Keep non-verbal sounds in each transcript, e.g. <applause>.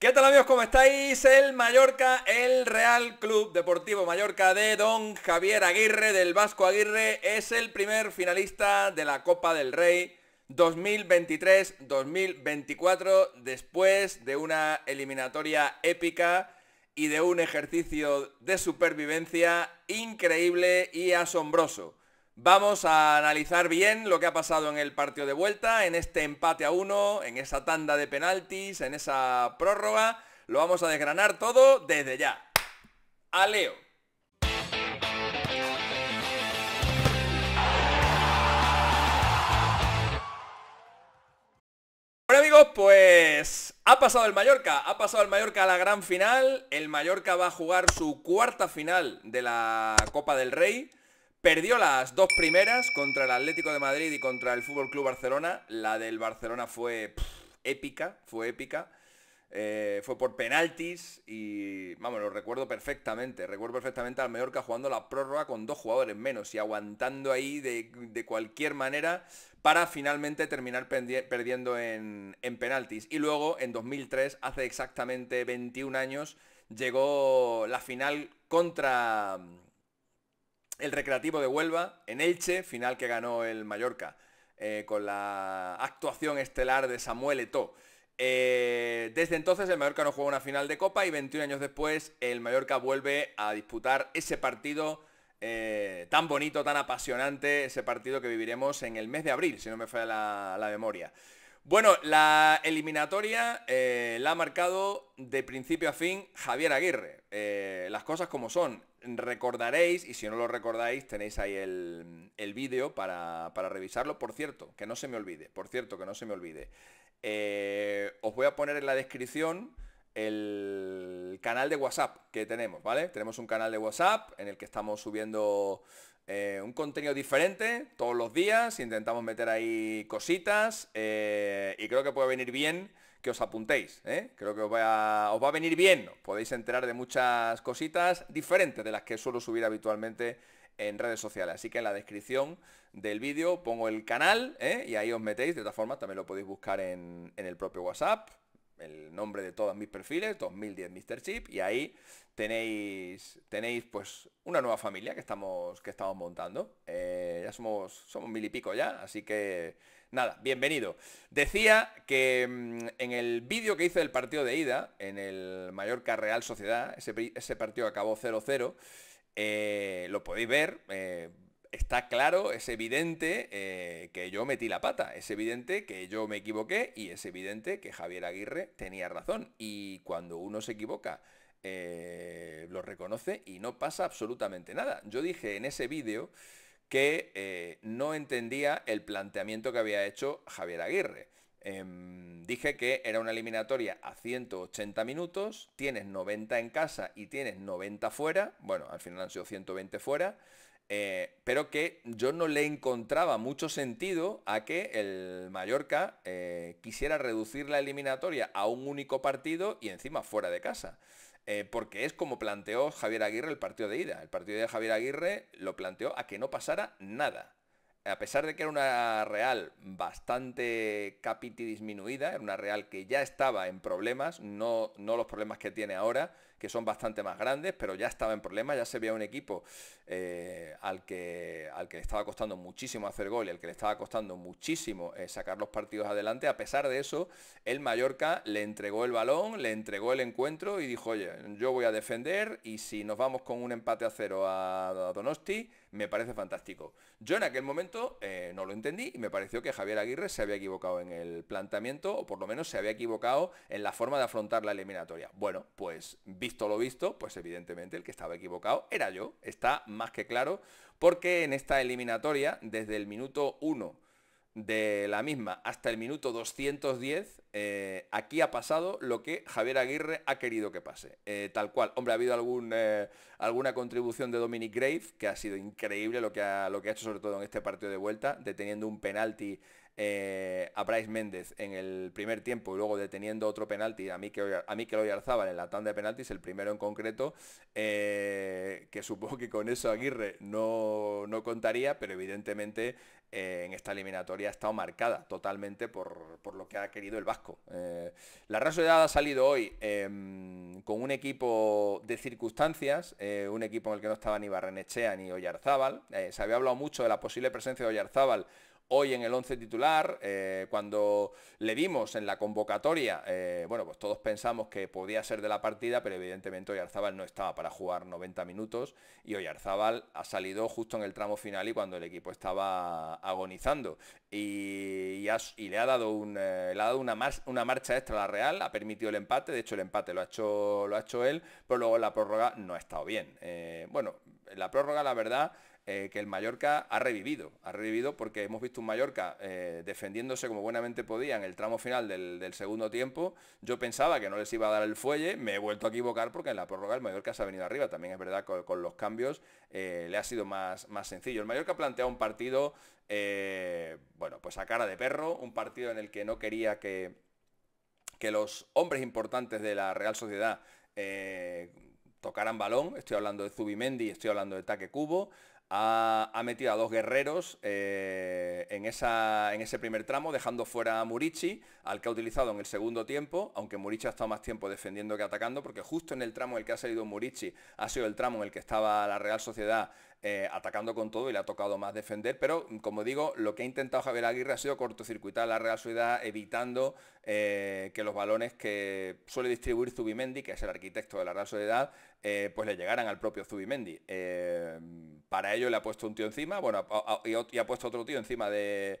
¿Qué tal amigos? ¿Cómo estáis? El Mallorca, el Real Club Deportivo Mallorca de Don Javier Aguirre, del Vasco Aguirre, es el primer finalista de la Copa del Rey 2023-2024 después de una eliminatoria épica y de un ejercicio de supervivencia increíble y asombroso. Vamos a analizar bien lo que ha pasado en el partido de vuelta, en este empate a uno, en esa tanda de penaltis, en esa prórroga. Lo vamos a desgranar todo desde ya. A Leo. Bueno amigos, pues ha pasado el Mallorca, ha pasado el Mallorca a la gran final, el Mallorca va a jugar su cuarta final de la Copa del Rey, Perdió las dos primeras contra el Atlético de Madrid y contra el Fútbol Club Barcelona. La del Barcelona fue épica, fue épica. Eh, fue por penaltis y, vamos, lo recuerdo perfectamente. Recuerdo perfectamente al Mallorca jugando la prórroga con dos jugadores menos y aguantando ahí de, cualquier manera para finalmente terminar perdiendo en, en, penaltis. Y luego, en 2003, hace exactamente 21 años, llegó la final contra, el Recreativo de Huelva en Elche, final que ganó el Mallorca, eh, con la actuación estelar de Samuel Eto. Eh, desde entonces el Mallorca no juega una final de Copa y 21 años después el Mallorca vuelve a disputar ese partido eh, tan bonito, tan apasionante, ese partido que viviremos en el mes de abril, si no me falla la, memoria. Bueno, la eliminatoria la ha marcado de principio a fin Javier Aguirre. las cosas como son recordaréis, y si no lo recordáis, tenéis ahí el, el vídeo para, revisarlo. Por cierto, que no se me olvide, por cierto, que no se me olvide. Eh, os voy a poner en la descripción el canal de WhatsApp que tenemos, ¿vale? Tenemos un canal de WhatsApp en el que estamos subiendo eh, un contenido diferente todos los días, intentamos meter ahí cositas eh, y creo que puede venir bien que os apuntéis. ¿eh? Creo que os va, a, venir bien. podéis enterar de muchas cositas diferentes de las que suelo subir habitualmente en redes sociales. Así que en la descripción del vídeo pongo el canal ¿eh? y ahí os metéis. De otra forma también lo podéis buscar en el propio WhatsApp el nombre de todos mis perfiles, 2010 Mister Chip, y ahí tenéis, tenéis pues una nueva familia que estamos, que estamos montando. Eh, ya somos, somos mil y pico ya, así que nada, bienvenido. Decía que mm, en el vídeo que hice del partido de ida, en el Mallorca Real Sociedad, ese, ese partido acabó 0-0, eh, lo podéis ver. Eh, está claro, es evidente eh, que yo metí la pata, es evidente que yo me equivoqué y es evidente que Javier Aguirre tenía razón. Y cuando uno se equivoca, eh, lo reconoce y no pasa absolutamente nada. Yo dije en ese vídeo que eh, no entendía el planteamiento que había hecho Javier Aguirre. Em, dije que era una eliminatoria a 180 minutos, tienes 90 en casa y tienes 90 fuera, bueno, al final han sido 120 fuera, eh, pero que yo no le encontraba mucho sentido a que el Mallorca eh, quisiera reducir la eliminatoria a un único partido y encima fuera de casa. Eh, porque es como planteó Javier Aguirre el partido de ida. El partido de Javier Aguirre lo planteó a que no pasara nada a pesar de que era una Real bastante capiti disminuida, era una Real que ya estaba en problemas, no, no los problemas que tiene ahora, que son bastante más grandes, pero ya estaba en problemas, ya se veía un equipo eh, al, que, al que le estaba costando muchísimo hacer gol y al que le estaba costando muchísimo eh, sacar los partidos adelante. A pesar de eso, el Mallorca le entregó el balón, le entregó el encuentro y dijo, oye, yo voy a defender y si nos vamos con un empate a cero a Donosti, me parece fantástico. Yo en aquel momento eh, no lo entendí y me pareció que Javier Aguirre se había equivocado en el planteamiento o por lo menos se había equivocado en la forma de afrontar la eliminatoria. Bueno, pues visto lo visto, pues evidentemente el que estaba equivocado era yo, está más que claro, porque en esta eliminatoria, desde el minuto 1 de la misma hasta el minuto 210, eh, aquí ha pasado lo que Javier Aguirre ha querido que pase. Eh, tal cual, hombre, ha habido algún, eh, alguna contribución de Dominic Grave, que ha sido increíble lo que ha, lo que ha hecho sobre todo en este partido de vuelta, deteniendo un penalti eh, a Bryce Méndez en el primer tiempo y luego deteniendo otro penalti a Mikel, a lo Oyarzábal en la tanda de penaltis, el primero en concreto, eh, que <laughs> supongo que con eso Aguirre no, contaría, pero evidentemente eh, en esta eliminatoria ha estado marcada totalmente por, lo que ha querido el Vasco. la Real Sociedad ha salido hoy em, con un equipo de circunstancias, un equipo en el que no estaba ni Barrenechea ni Oyarzábal. se había hablado mucho de la posible presencia de Oyarzábal hoy en el 11 titular, eh, cuando le vimos en la convocatoria, eh, bueno, pues todos pensamos que podía ser de la partida, pero evidentemente hoy no estaba para jugar 90 minutos y hoy ha salido justo en el tramo final y cuando el equipo estaba agonizando. Y, le ha dado, un, eh, una, marcha extra a la Real, ha permitido el empate, de hecho el empate lo ha hecho, lo ha hecho él, pero luego la prórroga no ha estado bien. bueno, la prórroga la verdad eh, que el Mallorca ha revivido, ha revivido porque hemos visto un Mallorca eh, defendiéndose como buenamente podía en el tramo final del, segundo tiempo. Yo pensaba que no les iba a dar el fuelle, me he vuelto a equivocar porque en la prórroga el Mallorca se ha venido arriba. También es verdad con, con los cambios eh, le ha sido más, sencillo. El Mallorca ha planteado un partido, bueno, pues a cara de perro, un partido en el que no quería que, que los hombres importantes de la Real Sociedad tocaran balón. Estoy hablando de Zubimendi, estoy hablando de Taque Cubo ha, metido a dos guerreros eh, en, en ese primer tramo, dejando fuera a Murici, al que ha utilizado en el segundo tiempo, aunque Murici ha estado más tiempo defendiendo que atacando, porque justo en el tramo en el que ha salido Murici ha sido el tramo en el que estaba la Real Sociedad eh, atacando con todo y le ha tocado más defender, pero mm, como digo, lo que ha intentado Javier Aguirre ha sido cortocircuitar la Real Sociedad, evitando eh, que los balones que suele distribuir Zubimendi, que es el arquitecto de la Real Sociedad, eh, pues le llegaran al propio Zubimendi. para ello le ha puesto un tío encima, bueno, y, ha puesto otro tío encima de,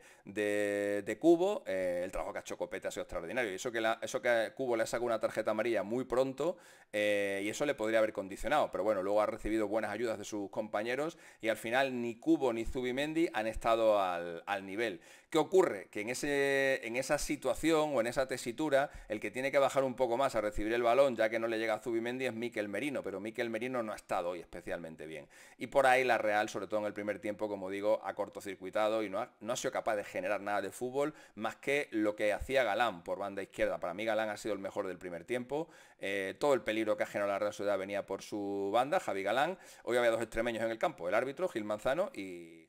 Cubo, el trabajo que ha hecho Copete ha sido extraordinario, y eso que, eso que Cubo le ha sacado una tarjeta amarilla muy pronto, y eso le podría haber condicionado, pero bueno, luego ha recibido buenas ayudas de sus compañeros, y al final ni Cubo ni Zubimendi han estado al nivel. ¿Qué ocurre? Que en, ese, en esa situación o en esa tesitura, el que tiene que bajar un poco más a recibir el balón, ya que no le llega a Zubimendi, es Miquel Merino, pero Miquel Merino no ha estado hoy especialmente bien. Y por ahí la Real, sobre todo en el primer tiempo, como digo, ha cortocircuitado y no ha, no ha sido capaz de generar nada de fútbol más que lo que hacía Galán por banda izquierda. Para mí Galán ha sido el mejor del primer tiempo. Eh, todo el peligro que ha generado la Real Sociedad venía por su banda, Javi Galán. Hoy había dos extremeños en el campo, el árbitro, Gil Manzano y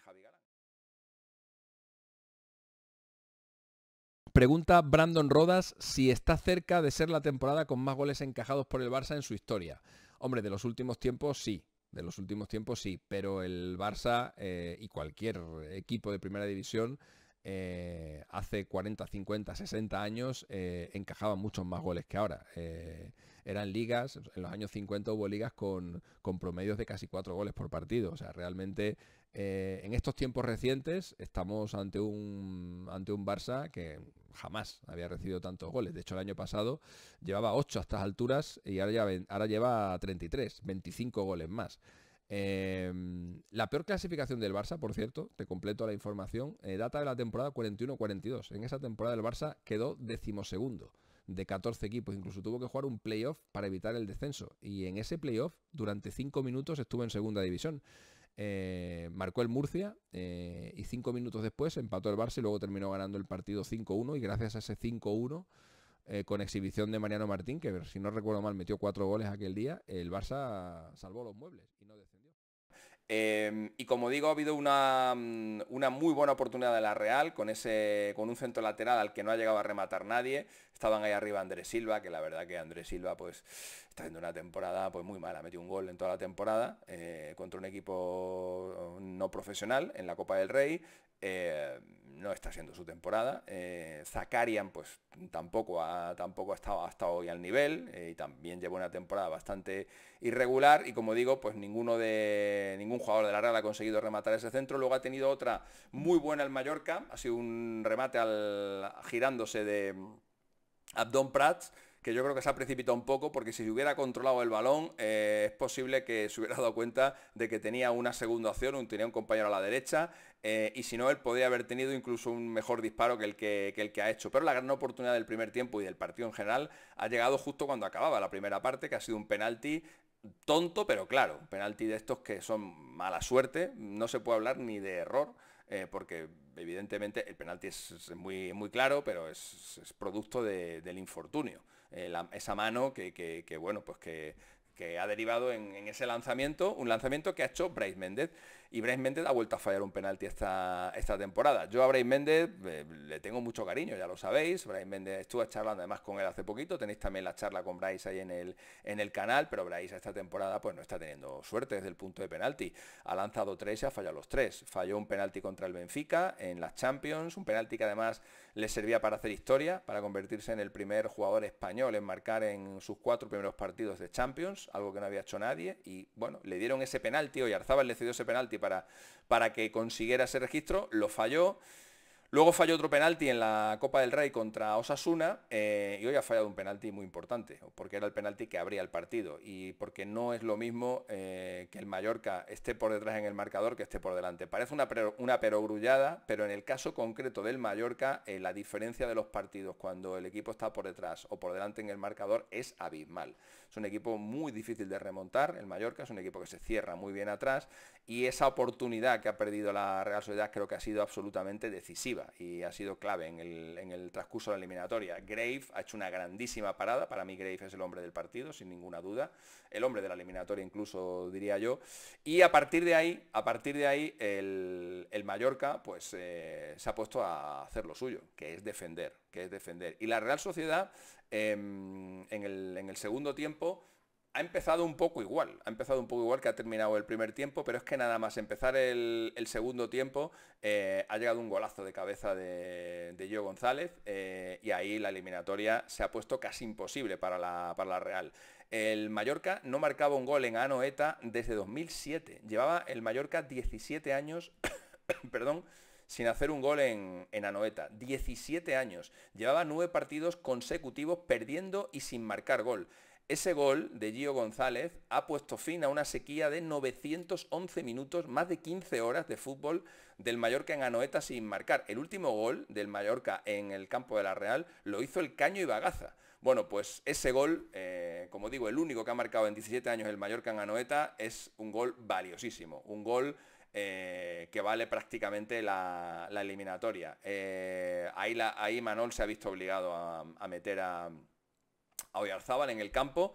Pregunta Brandon Rodas si está cerca de ser la temporada con más goles encajados por el Barça en su historia. Hombre, de los últimos tiempos sí, de los últimos tiempos sí, pero el Barça eh, y cualquier equipo de primera división eh, hace 40, 50, 60 años eh, encajaban muchos más goles que ahora. Eh, eran ligas, en los años 50 hubo ligas con, con promedios de casi 4 goles por partido. O sea, realmente en estos tiempos recientes estamos ante un, ante un Barça que jamás había recibido tantos goles. De hecho, el año pasado llevaba 8 a estas alturas y ahora, ahora lleva 33, 25 goles más. Em, la peor clasificación del Barça, por cierto, te completo la información, eh, data de la temporada 41-42. En esa temporada el Barça quedó decimosegundo de 14 equipos. Incluso tuvo que jugar un playoff para evitar el descenso. Y en ese playoff, durante 5 minutos, estuvo en segunda división. Eh, marcó el Murcia eh, y 5 minutos después empató el Barça y luego terminó ganando el partido 5-1. Y gracias a ese 5-1, con exhibición de Mariano Martín, que si no recuerdo mal metió 4 goles aquel día, el Barça salvó los muebles y no Em, y como digo, ha habido mm, una, muy buena oportunidad de la Real con, ese, con un centro lateral al que no ha llegado a rematar nadie. Estaban ahí arriba Andrés Silva, que la verdad que Andrés Silva pues está haciendo una temporada pues muy mala. Metió un gol en toda la temporada eh, contra un equipo mm, no profesional en la Copa del Rey. Eh, no está siendo su temporada. Eh, Zakarian, pues tampoco ha, tampoco ha estado hasta hoy al nivel eh, y también llevó una temporada bastante irregular. Y como digo, pues ninguno de ningún jugador de la Real ha conseguido rematar ese centro. Luego ha tenido otra muy buena el Mallorca, ha sido un remate al, girándose de Abdón Prats yo creo que se ha precipitado un poco porque si hubiera controlado el balón eh, es posible que se hubiera dado cuenta de que tenía una segunda opción, un, tenía un compañero a la derecha eh, y si no él podría haber tenido incluso un mejor disparo que el que, el que ha hecho. Pero la gran oportunidad del primer tiempo y del partido en general ha llegado justo cuando acababa la primera parte, que ha sido un penalti tonto, pero claro, un penalti de estos que son mala suerte, no se puede hablar ni de error. Eh, porque evidentemente el penalti es, muy, muy, claro, pero es, producto del infortunio. Eh, esa mano que, bueno, pues que, ha derivado en, en, ese lanzamiento, un lanzamiento que ha hecho Bryce Mendez. Y Bryce Méndez ha vuelto a fallar un penalti esta, esta temporada. Yo a Bryce Méndez eh, le tengo mucho cariño, ya lo sabéis. Bryce Méndez estuve charlando además con él hace poquito. Tenéis también la charla con Bryce ahí en el, en el canal, pero Bryce esta temporada pues no está teniendo suerte desde el punto de penalti. Ha lanzado tres y ha fallado los tres. Falló un penalti contra el Benfica en las Champions, un penalti que además le servía para hacer historia, para convertirse en el primer jugador español en marcar en sus cuatro primeros partidos de Champions, algo que no había hecho nadie. Y bueno, le dieron ese penalti, hoy Arzabal le cedió ese penalti para, que consiguiera ese registro, lo falló. Luego falló otro penalti en la Copa del Rey contra Osasuna eh, y hoy ha fallado un penalti muy importante, porque era el penalti que abría el partido y porque no es lo mismo eh, que el Mallorca esté por detrás en el marcador que esté por delante. Parece una, perogrullada, pero en el caso concreto del Mallorca, eh, la diferencia de los partidos cuando el equipo está por detrás o por delante en el marcador es abismal. Es un equipo muy difícil de remontar, el Mallorca es un equipo que se cierra muy bien atrás y esa oportunidad que ha perdido la Real Sociedad creo que ha sido absolutamente decisiva y ha sido clave en el, transcurso de la eliminatoria. Grave ha hecho una grandísima parada, para mí Grave es el hombre del partido, sin ninguna duda, el hombre de la eliminatoria incluso diría yo, y a partir de ahí, a partir de ahí el, Mallorca pues eh, se ha puesto a hacer lo suyo, que es defender, que es defender. Y la Real Sociedad em, en, el, en el segundo tiempo ha empezado un poco igual, ha empezado un poco igual que ha terminado el primer tiempo, pero es que nada más empezar el, segundo tiempo eh, ha llegado un golazo de cabeza de, de González eh, y ahí la eliminatoria se ha puesto casi imposible para la, Real. El Mallorca no marcaba un gol en Anoeta desde 2007, llevaba el Mallorca 17 años, <coughs> perdón, sin hacer un gol en, en, Anoeta. 17 años. Llevaba nueve partidos consecutivos perdiendo y sin marcar gol. Ese gol de Gio González ha puesto fin a una sequía de 911 minutos, más de 15 horas de fútbol del Mallorca en Anoeta sin marcar. El último gol del Mallorca en el campo de la Real lo hizo el Caño y Bagaza. Bueno, pues ese gol, eh, como digo, el único que ha marcado en 17 años el Mallorca en Anoeta, es un gol valiosísimo, un gol eh, que vale prácticamente la, eliminatoria. Eh, ahí, ahí Manol se ha visto obligado a meter a a Oyarzábal en el campo.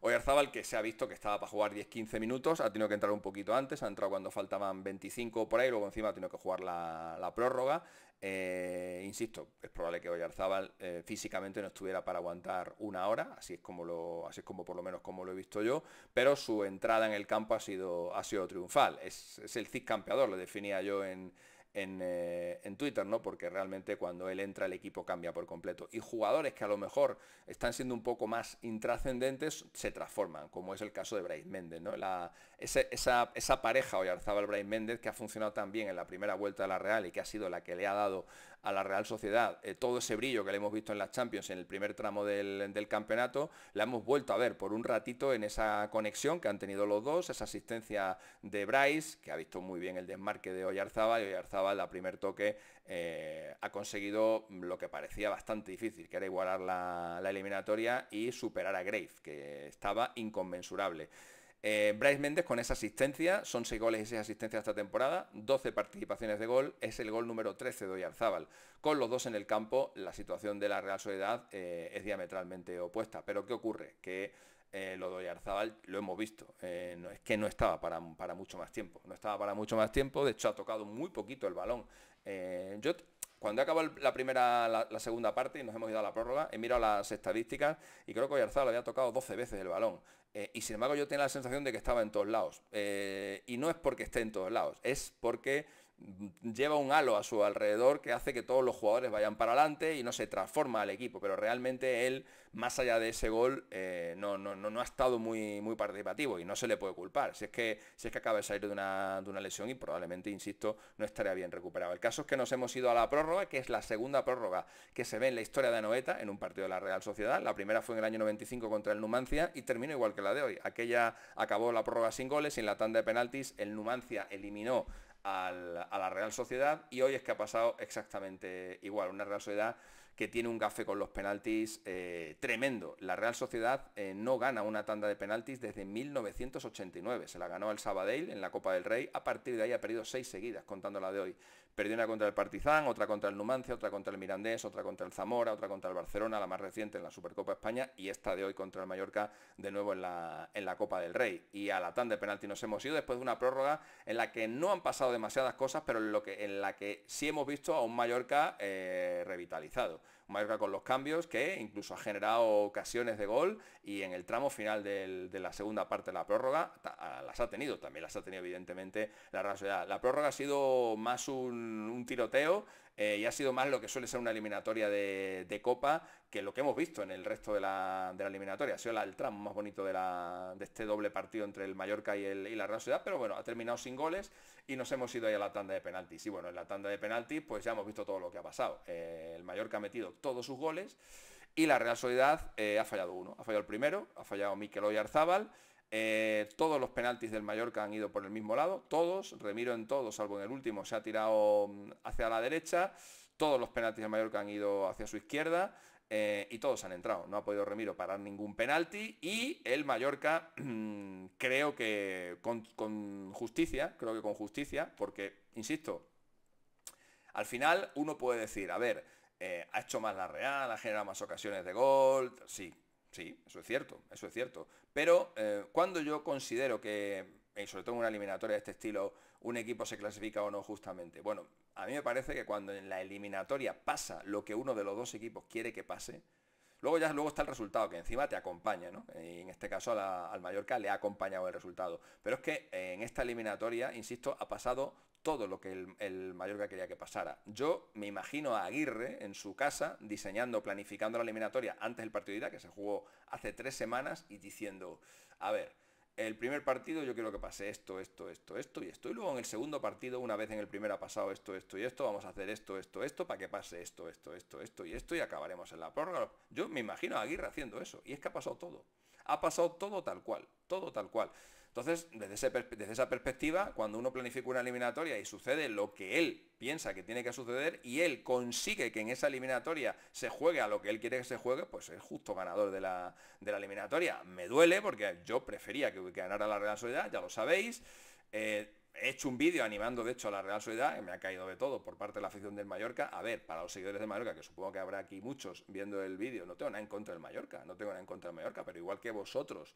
Oyarzábal que se ha visto que estaba para jugar 10-15 minutos, ha tenido que entrar un poquito antes, ha entrado cuando faltaban 25 por ahí, luego encima ha tenido que jugar la, prórroga. Eh, insisto, es probable que Oyarzábal eh, físicamente no estuviera para aguantar una hora, así es como lo, así como por lo menos como lo he visto yo, pero su entrada en el campo ha sido, ha sido triunfal. Es, es el CIC campeador, lo definía yo en, eh, en, Twitter, ¿no? Porque realmente cuando él entra el equipo cambia por completo. Y jugadores que a lo mejor están siendo un poco más intrascendentes se transforman, como es el caso de Bryce Méndez, ¿no? La, esa, pareja Oyarzábal Brain Méndez que ha funcionado tan bien en la primera vuelta de la Real y que ha sido la que le ha dado a la Real Sociedad eh, todo ese brillo que le hemos visto en las Champions en el primer tramo del, campeonato, la hemos vuelto a ver por un ratito en esa conexión que han tenido los dos, esa asistencia de Bryce, que ha visto muy bien el desmarque de Oyarzábal y Oyarzábal a primer toque eh, ha conseguido lo que parecía bastante difícil, que era igualar la, la eliminatoria y superar a Grave, que estaba inconmensurable. Eh, Bryce Méndez con esa asistencia, son seis goles y 6 asistencias esta temporada, 12 participaciones de gol, es el gol número 13 de Oyarzábal. Con los dos en el campo, la situación de la Real Sociedad eh, es diametralmente opuesta. Pero ¿qué ocurre? Que eh, lo de Oyarzábal lo hemos visto, es que no estaba para, para, mucho más tiempo, no estaba para mucho más tiempo, de hecho ha tocado muy poquito el balón. Cuando he acabado la segunda parte y nos hemos ido a la prórroga, he mirado las estadísticas y creo que Oyarzabal había tocado 12 veces el balón. Eh, y sin embargo yo tenía la sensación de que estaba en todos lados. Eh, y no es porque esté en todos lados, es porque lleva un halo a su alrededor que hace que todos los jugadores vayan para adelante y no se transforma al equipo, pero realmente él, más allá de ese gol, eh, no, no, ha estado muy, muy participativo y no se le puede culpar. Si es que, si es que acaba de salir de una, de una lesión y probablemente, insisto, no estaría bien recuperado. El caso es que nos hemos ido a la prórroga, que es la segunda prórroga que se ve en la historia de Anoeta en un partido de la Real Sociedad. La primera fue en el año 95 contra el Numancia y terminó igual que la de hoy. Aquella acabó la prórroga sin goles sin la tanda de penaltis el Numancia eliminó a la Real Sociedad y hoy es que ha pasado exactamente igual. Una Real Sociedad que tiene un gafe con los penaltis eh, tremendo. La Real Sociedad eh, no gana una tanda de penaltis desde 1989. Se la ganó el Sabadell en la Copa del Rey. A partir de ahí ha perdido seis seguidas, contando la de hoy. Perdió una contra el Partizan, otra contra el Numancia, otra contra el Mirandés, otra contra el Zamora, otra contra el Barcelona, la más reciente en la Supercopa España y esta de hoy contra el Mallorca de nuevo en la, Copa del Rey. Y a la tan de penalti nos hemos ido después de una prórroga en la que no han pasado demasiadas cosas, pero en, lo que, en la que sí hemos visto a un Mallorca eh, revitalizado. Un con los cambios que incluso ha generado ocasiones de gol y en el tramo final de la segunda parte de la prórroga las ha tenido, también las ha tenido evidentemente la Real Sociedad. La prórroga ha sido más un, un tiroteo eh, y ha sido más lo que suele ser una eliminatoria de, Copa que lo que hemos visto en el resto de la, eliminatoria. Ha sido el tramo más bonito de, este doble partido entre el Mallorca y, el, y la Real Sociedad, pero bueno, ha terminado sin goles y nos hemos ido ahí a la tanda de penaltis. Y bueno, en la tanda de penaltis pues ya hemos visto todo lo que ha pasado. Eh, el Mallorca ha metido todos sus goles y la Real Sociedad eh, ha fallado uno. Ha fallado el primero, ha fallado Mikel Oyarzábal eh, todos los penaltis del Mallorca han ido por el mismo lado, todos, Remiro en todos, salvo en el último, se ha tirado mm, hacia la derecha, todos los penaltis del Mallorca han ido hacia su izquierda eh, y todos han entrado, no ha podido Remiro parar ningún penalti y el Mallorca <clears throat> creo que con, justicia, creo que con justicia, porque, insisto, al final uno puede decir, a ver, eh, ha hecho más la Real, ha generado más ocasiones de gol, sí, Sí, eso es cierto, eso es cierto. Pero eh, cuando yo considero que, y eh, sobre todo en una eliminatoria de este estilo, un equipo se clasifica o no justamente, bueno, a mí me parece que cuando en la eliminatoria pasa lo que uno de los dos equipos quiere que pase, Luego ya luego está el resultado, que encima te acompaña, ¿no? Eh, y en este caso al Mallorca le ha acompañado el resultado. Pero es que en esta eliminatoria, insisto, ha pasado todo lo que el, el, Mallorca quería que pasara. Yo me imagino a Aguirre en su casa diseñando, planificando la eliminatoria antes del partido de ida, que se jugó hace tres semanas, y diciendo, a ver, el primer partido yo quiero que pase esto, esto, esto, esto y esto. Y luego en el segundo partido, una vez en el primero ha pasado esto, esto y esto, vamos a hacer esto, esto, esto, para que pase esto, esto, esto, esto y esto y acabaremos en la prórroga. Yo me imagino a Aguirre haciendo eso. Y es que ha pasado todo. Ha pasado todo tal cual, todo tal cual. Entonces, desde, esa perspectiva, cuando uno planifica una eliminatoria y sucede lo que él piensa que tiene que suceder y él consigue que en esa eliminatoria se juegue a lo que él quiere que se juegue, pues es justo ganador de la, eliminatoria. Me duele porque yo prefería que, ganara la Real Sociedad, ya lo sabéis. Eh, he hecho un vídeo animando de hecho a la Real Sociedad, que me ha caído de todo por parte de la afición del Mallorca. A ver, para los seguidores de Mallorca, que supongo que habrá aquí muchos viendo el vídeo, no tengo nada en contra del Mallorca, no tengo nada en contra del Mallorca, pero igual que vosotros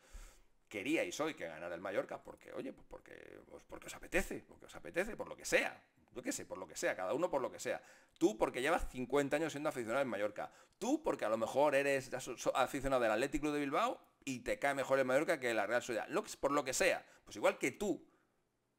queríais hoy que ganara el Mallorca porque, oye, pues porque, pues porque os apetece, porque os apetece, por lo que sea. Yo qué sé, por lo que sea, cada uno por lo que sea. Tú porque llevas 50 años siendo aficionado al Mallorca. Tú porque a lo mejor eres aficionado del Athletic Club de Bilbao y te cae mejor el Mallorca que la Real Sociedad. por lo que sea. Pues igual que tú,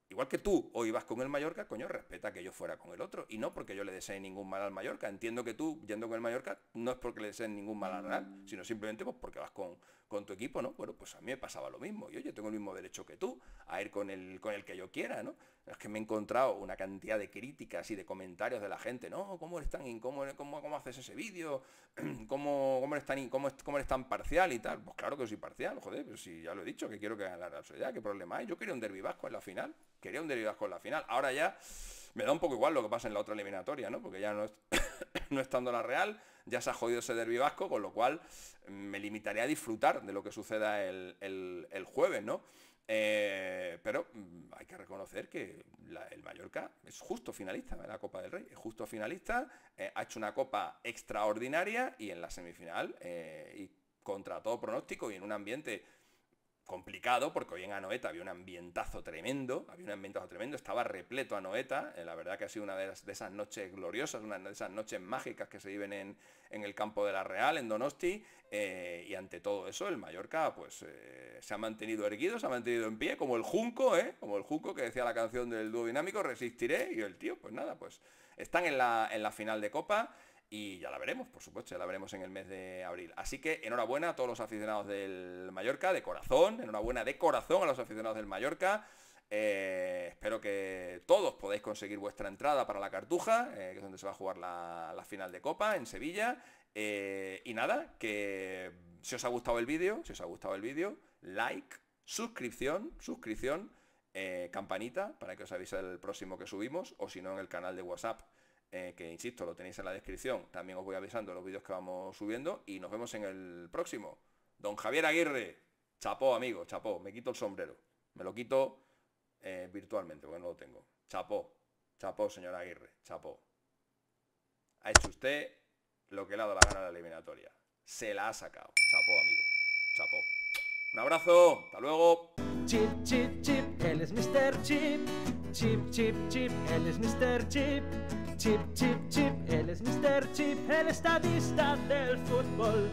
igual que tú hoy vas con el Mallorca, coño, respeta que yo fuera con el otro. Y no porque yo le desee ningún mal al Mallorca. Entiendo que tú, yendo con el Mallorca, no es porque le desees ningún mal al Real, sino simplemente pues, porque vas con, con tu equipo, ¿no? Bueno, pues a mí me pasaba lo mismo. Yo, yo tengo el mismo derecho que tú a ir con el, con el que yo quiera, ¿no? Es que me he encontrado una cantidad de críticas y de comentarios de la gente, ¿no? ¿Cómo eres tan incómodo? ¿Cómo, haces ese vídeo? <clears throat> ¿Cómo, cómo, eres tan, cómo, cómo, eres parcial y tal? Pues claro que soy parcial, joder, si ya lo he dicho, que quiero que la ¿qué problema hay? Yo quería un derbi vasco en la final, quería un derbi vasco en la final. Ahora ya me da un poco igual lo que pasa en la otra eliminatoria, ¿no? Porque ya no, <coughs> no estando la Real ya se ha jodido ese derbi vasco, con lo cual mm, me limitaré a disfrutar de lo que suceda el, jueves, ¿no? Eh, pero mm, hay que reconocer que el Mallorca es justo finalista de la Copa del Rey, es justo finalista, eh, ha hecho una copa extraordinaria y en la semifinal, eh, y contra todo pronóstico y en un ambiente complicado, porque hoy en Anoeta había un ambientazo tremendo, había un ambientazo tremendo, estaba repleto Anoeta, eh, la verdad que ha sido una de, esas noches gloriosas, una de esas noches mágicas que se viven en, el campo de la Real, en Donosti, eh, y ante todo eso el Mallorca pues eh, se ha mantenido erguido, se ha mantenido en pie, como el Junco, como el Junco que decía la canción del dúo dinámico, resistiré, y el tío, pues nada, pues están en la, en la final de Copa, y ya la veremos, por supuesto, ya la veremos en el mes de abril. Así que enhorabuena a todos los aficionados del Mallorca, de corazón, enhorabuena de corazón a los aficionados del Mallorca. Eh, espero que todos podáis conseguir vuestra entrada para la Cartuja, eh, que es donde se va a jugar la, final de Copa en Sevilla. Eh, y nada, que si os ha gustado el vídeo, si os ha gustado el vídeo, like, suscripción, suscripción, campanita para que os avise el próximo que subimos, o si no en el canal de WhatsApp eh, que insisto, lo tenéis en la descripción. También os voy avisando los vídeos que vamos subiendo y nos vemos en el próximo. Don Javier Aguirre, chapó amigo, chapó, me quito el sombrero. Me lo quito eh, virtualmente porque no lo tengo. Chapó, chapó, señor Aguirre, chapó. Ha hecho usted lo que le ha dado la gana a la eliminatoria. Se la ha sacado. Chapó, amigo. Chapó. Un abrazo, hasta luego. Chip, chip, chip, alles Mr. Chip. Chip, chip, chip, alles Mr. Chip. Chip, chip, chip, alles Mr. Chip. Alles está del fútbol.